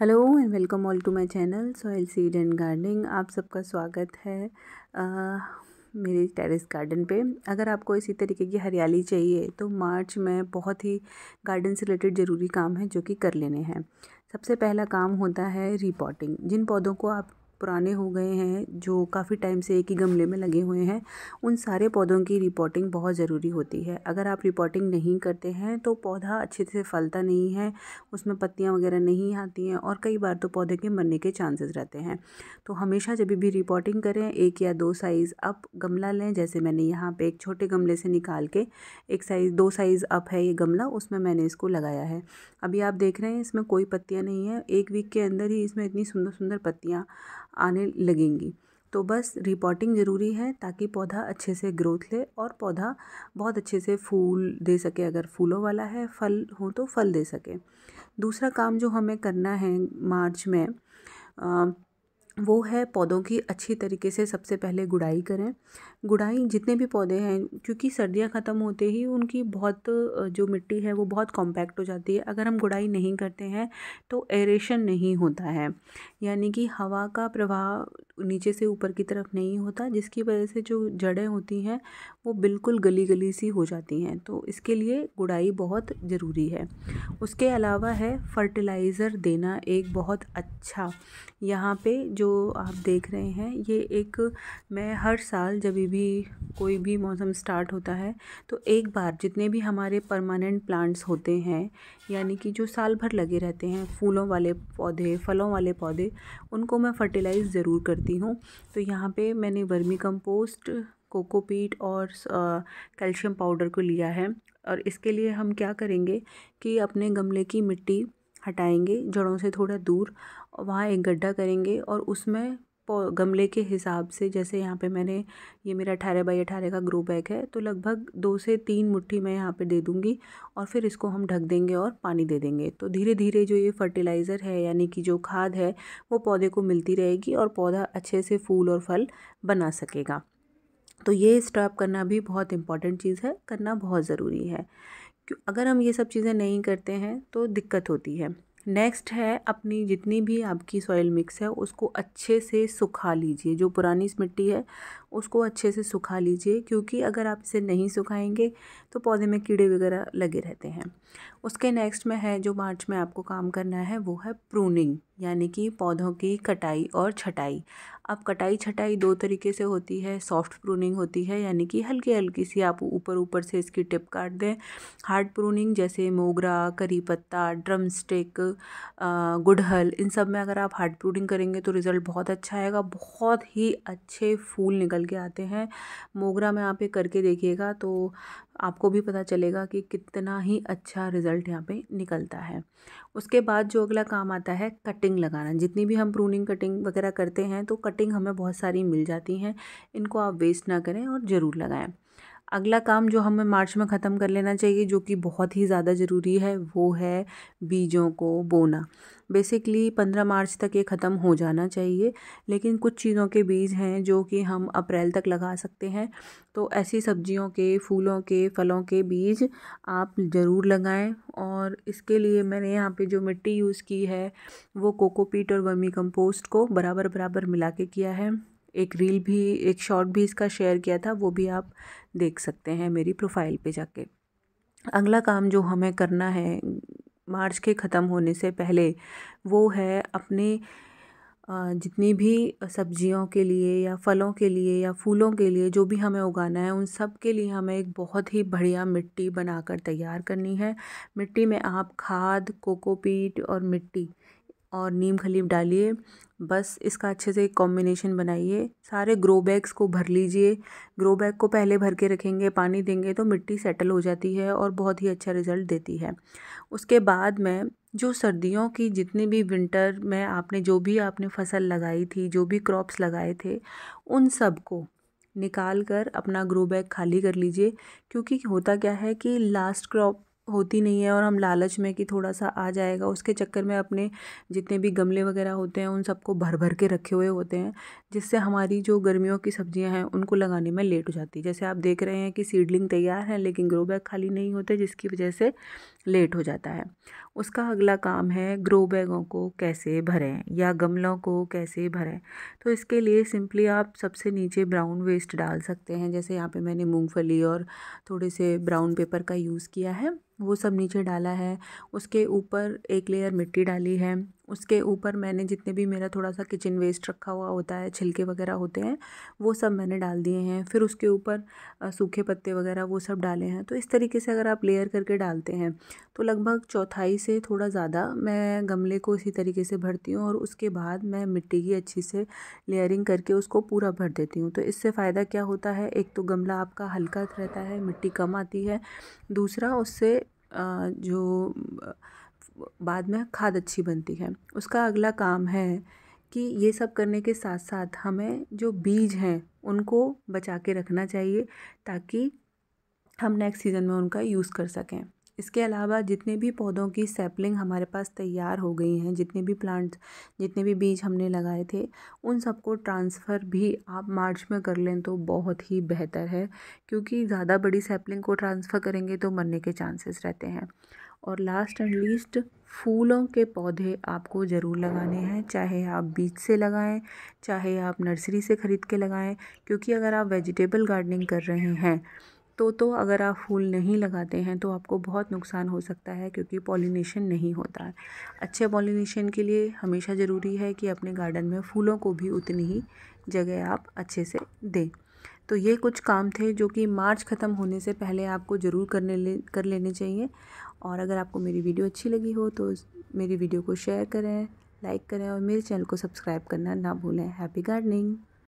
hello and welcome all to my channel soil seed and gardening आप सबका स्वागत है आ, मेरे टेरेस गार्डन पे अगर आपको इसी तरीके की हरियाली चाहिए तो मार्च में बहुत ही गार्डन से रिलेटेड ज़रूरी काम है जो कि कर लेने हैं सबसे पहला काम होता है रिपोर्टिंग जिन पौधों को आप पुराने हो गए हैं जो काफ़ी टाइम से एक ही गमले में लगे हुए हैं उन सारे पौधों की रिपोर्टिंग बहुत ज़रूरी होती है अगर आप रिपोर्टिंग नहीं करते हैं तो पौधा अच्छे से फलता नहीं है उसमें पत्तियाँ वगैरह नहीं आती हैं और कई बार तो पौधे के मरने के चांसेस रहते हैं तो हमेशा जब भी रिपोर्टिंग करें एक या दो साइज़ अप गमला लें जैसे मैंने यहाँ पर एक छोटे गमले से निकाल के एक साइज़ दो साइज़ अप है ये गमला उसमें मैंने इसको लगाया है अभी आप देख रहे हैं इसमें कोई पत्तियाँ नहीं है एक वीक के अंदर ही इसमें इतनी सुंदर सुंदर पत्तियाँ आने लगेंगी तो बस रिपोर्टिंग ज़रूरी है ताकि पौधा अच्छे से ग्रोथ ले और पौधा बहुत अच्छे से फूल दे सके अगर फूलों वाला है फल हो तो फल दे सके दूसरा काम जो हमें करना है मार्च में वो है पौधों की अच्छी तरीके से सबसे पहले गुड़ाई करें गुड़ाई जितने भी पौधे हैं क्योंकि सर्दियां ख़त्म होते ही उनकी बहुत जो मिट्टी है वो बहुत कॉम्पैक्ट हो जाती है अगर हम गुड़ाई नहीं करते हैं तो एरेशन नहीं होता है यानी कि हवा का प्रवाह नीचे से ऊपर की तरफ नहीं होता जिसकी वजह से जो जड़ें होती हैं वो बिल्कुल गली गली सी हो जाती हैं तो इसके लिए गुड़ाई बहुत ज़रूरी है उसके अलावा है फर्टिलाइज़र देना एक बहुत अच्छा यहाँ पर जो जो आप देख रहे हैं ये एक मैं हर साल जब भी कोई भी मौसम स्टार्ट होता है तो एक बार जितने भी हमारे परमानेंट प्लांट्स होते हैं यानी कि जो साल भर लगे रहते हैं फूलों वाले पौधे फलों वाले पौधे उनको मैं फ़र्टिलाइज़ ज़रूर करती हूँ तो यहाँ पे मैंने वर्मी कंपोस्ट कोकोपीट और कैल्शियम पाउडर को लिया है और इसके लिए हम क्या करेंगे कि अपने गमले की मिट्टी हटाएंगे जड़ों से थोड़ा दूर वहाँ एक गड्ढा करेंगे और उसमें गमले के हिसाब से जैसे यहाँ पे मैंने ये मेरा अठारह बाई अठारह का ग्रो बैग है तो लगभग दो से तीन मुट्ठी मैं यहाँ पे दे दूँगी और फिर इसको हम ढक देंगे और पानी दे देंगे तो धीरे धीरे जो ये फर्टिलाइज़र है यानी कि जो खाद है वो पौधे को मिलती रहेगी और पौधा अच्छे से फूल और फल बना सकेगा तो ये स्टॉप करना भी बहुत इंपॉर्टेंट चीज़ है करना बहुत ज़रूरी है क्यों अगर हम ये सब चीज़ें नहीं करते हैं तो दिक्कत होती है नेक्स्ट है अपनी जितनी भी आपकी सॉइल मिक्स है उसको अच्छे से सुखा लीजिए जो पुरानी मिट्टी है उसको अच्छे से सुखा लीजिए क्योंकि अगर आप इसे नहीं सुखाएंगे तो पौधे में कीड़े वगैरह लगे रहते हैं उसके नेक्स्ट में है जो मार्च में आपको काम करना है वो है प्रूनिंग यानी कि पौधों की कटाई और छटाई अब कटाई छटाई दो तरीके से होती है सॉफ्ट प्रूनिंग होती है यानी कि हल्की हल्की सी आप ऊपर ऊपर से इसकी टिप काट दें हार्ड प्रूनिंग जैसे मोगरा करी पत्ता ड्रम स्टिक गुड़हल इन सब में अगर आप हार्ड प्रूनिंग करेंगे तो रिज़ल्ट बहुत अच्छा आएगा बहुत ही अच्छे फूल निकल के आते हैं मोगरा में आप एक करके देखिएगा तो आपको भी पता चलेगा कि कितना ही अच्छा रिज़ल्ट यहाँ पे निकलता है उसके बाद जो अगला काम आता है कटिंग लगाना जितनी भी हम प्रूनिंग कटिंग वगैरह करते हैं तो कटिंग हमें बहुत सारी मिल जाती हैं इनको आप वेस्ट ना करें और ज़रूर लगाएं अगला काम जो हमें मार्च में ख़त्म कर लेना चाहिए जो कि बहुत ही ज़्यादा ज़रूरी है वो है बीजों को बोना बेसिकली पंद्रह मार्च तक ये ख़त्म हो जाना चाहिए लेकिन कुछ चीज़ों के बीज हैं जो कि हम अप्रैल तक लगा सकते हैं तो ऐसी सब्जियों के फूलों के फलों के बीज आप ज़रूर लगाएं और इसके लिए मैंने यहाँ पे जो मिट्टी यूज़ की है वो कोकोपीट और वर्मी कंपोस्ट को बराबर बराबर मिला के किया है एक रील भी एक शॉर्ट भी इसका शेयर किया था वो भी आप देख सकते हैं मेरी प्रोफाइल पे जाके अगला काम जो हमें करना है मार्च के ख़त्म होने से पहले वो है अपने जितनी भी सब्जियों के लिए या फलों के लिए या फूलों के लिए जो भी हमें उगाना है उन सब के लिए हमें एक बहुत ही बढ़िया मिट्टी बनाकर तैयार करनी है मिट्टी में आप खाद कोकोपीट और मिट्टी और नीम खलीफ डालिए बस इसका अच्छे से एक कॉम्बिनेशन बनाइए सारे ग्रो बैग्स को भर लीजिए ग्रो बैग को पहले भर के रखेंगे पानी देंगे तो मिट्टी सेटल हो जाती है और बहुत ही अच्छा रिज़ल्ट देती है उसके बाद में जो सर्दियों की जितनी भी विंटर में आपने जो भी आपने फसल लगाई थी जो भी क्रॉप्स लगाए थे उन सब को निकाल कर अपना ग्रो बैग खाली कर लीजिए क्योंकि होता क्या है कि लास्ट क्रॉप होती नहीं है और हम लालच में कि थोड़ा सा आ जाएगा उसके चक्कर में अपने जितने भी गमले वगैरह होते हैं उन सबको भर भर के रखे हुए होते हैं जिससे हमारी जो गर्मियों की सब्जियां हैं उनको लगाने में लेट हो जाती है जैसे आप देख रहे हैं कि सीडलिंग तैयार है लेकिन ग्रो बैग खाली नहीं होते जिसकी वजह से लेट हो जाता है उसका अगला काम है ग्रो बैगों को कैसे भरें या गमलों को कैसे भरें तो इसके लिए सिंपली आप सबसे नीचे ब्राउन वेस्ट डाल सकते हैं जैसे यहाँ पर मैंने मूँगफली और थोड़े से ब्राउन पेपर का यूज़ किया है वो सब नीचे डाला है उसके ऊपर एक लेयर मिट्टी डाली है उसके ऊपर मैंने जितने भी मेरा थोड़ा सा किचन वेस्ट रखा हुआ होता है छिलके वगैरह होते हैं वो सब मैंने डाल दिए हैं फिर उसके ऊपर सूखे पत्ते वगैरह वो सब डाले हैं तो इस तरीके से अगर आप लेयर करके डालते हैं तो लगभग चौथाई से थोड़ा ज़्यादा मैं गमले को इसी तरीके से भरती हूँ और उसके बाद मैं मिट्टी की अच्छी से लेयरिंग करके उसको पूरा भर देती हूँ तो इससे फ़ायदा क्या होता है एक तो गमला आपका हल्का रहता है मिट्टी कम आती है दूसरा उससे जो बाद में खाद अच्छी बनती है उसका अगला काम है कि ये सब करने के साथ साथ हमें जो बीज हैं उनको बचा के रखना चाहिए ताकि हम नेक्स्ट सीज़न में उनका यूज़ कर सकें इसके अलावा जितने भी पौधों की सैपलिंग हमारे पास तैयार हो गई हैं जितने भी प्लांट्स जितने भी बीज हमने लगाए थे उन सबको ट्रांसफ़र भी आप मार्च में कर लें तो बहुत ही बेहतर है क्योंकि ज़्यादा बड़ी सैपलिंग को ट्रांसफ़र करेंगे तो मरने के चांसेस रहते हैं और लास्ट एंड लीस्ट फूलों के पौधे आपको ज़रूर लगाने हैं चाहे आप बीज से लगाएं चाहे आप नर्सरी से ख़रीद के लगाएं क्योंकि अगर आप वेजिटेबल गार्डनिंग कर रहे हैं तो तो अगर आप फूल नहीं लगाते हैं तो आपको बहुत नुकसान हो सकता है क्योंकि पॉलिनेशन नहीं होता है अच्छे पॉलिनेशन के लिए हमेशा ज़रूरी है कि अपने गार्डन में फूलों को भी उतनी ही जगह आप अच्छे से दें तो ये कुछ काम थे जो कि मार्च ख़त्म होने से पहले आपको ज़रूर करने ले कर लेने चाहिए और अगर आपको मेरी वीडियो अच्छी लगी हो तो मेरी वीडियो को शेयर करें लाइक करें और मेरे चैनल को सब्सक्राइब करना ना भूलें हैप्पी गार्डनिंग